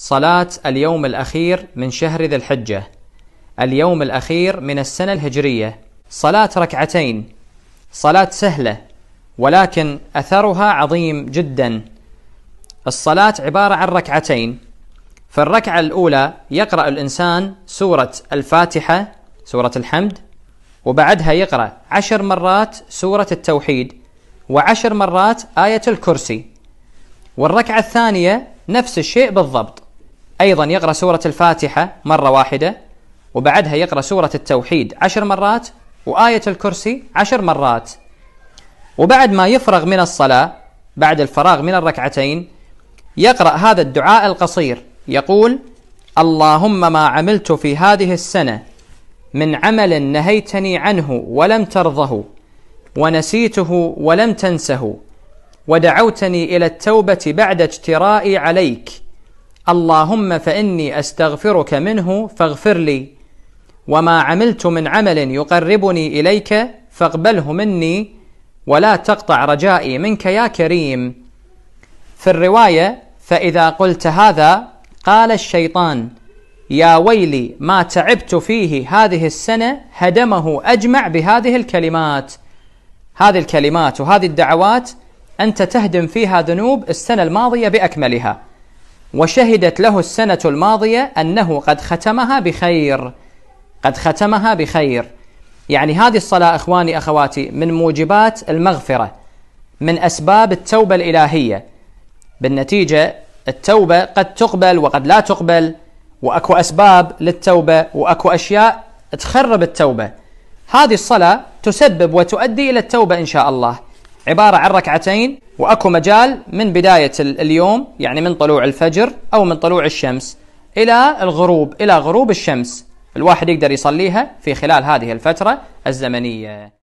صلاة اليوم الأخير من شهر ذي الحجة اليوم الأخير من السنة الهجرية صلاة ركعتين صلاة سهلة ولكن أثرها عظيم جدا الصلاة عبارة عن ركعتين فالركعة الأولى يقرأ الإنسان سورة الفاتحة سورة الحمد وبعدها يقرأ عشر مرات سورة التوحيد وعشر مرات آية الكرسي والركعة الثانية نفس الشيء بالضبط أيضا يقرأ سورة الفاتحة مرة واحدة وبعدها يقرأ سورة التوحيد عشر مرات وآية الكرسي عشر مرات وبعد ما يفرغ من الصلاة بعد الفراغ من الركعتين يقرأ هذا الدعاء القصير يقول اللهم ما عملت في هذه السنة من عمل نهيتني عنه ولم ترضه ونسيته ولم تنسه ودعوتني إلى التوبة بعد اجترائي عليك اللهم فإني أستغفرك منه فاغفر لي وما عملت من عمل يقربني إليك فاقبله مني ولا تقطع رجائي منك يا كريم في الرواية فإذا قلت هذا قال الشيطان يا ويلي ما تعبت فيه هذه السنة هدمه أجمع بهذه الكلمات هذه الكلمات وهذه الدعوات أنت تهدم فيها ذنوب السنة الماضية بأكملها وشهدت له السنة الماضية أنه قد ختمها بخير قد ختمها بخير يعني هذه الصلاة إخواني أخواتي من موجبات المغفرة من أسباب التوبة الإلهية بالنتيجة التوبة قد تقبل وقد لا تقبل وأكو أسباب للتوبة وأكو أشياء تخرب التوبة هذه الصلاة تسبب وتؤدي إلى التوبة إن شاء الله عبارة عن ركعتين وأكو مجال من بداية اليوم يعني من طلوع الفجر أو من طلوع الشمس إلى الغروب إلى غروب الشمس الواحد يقدر يصليها في خلال هذه الفترة الزمنية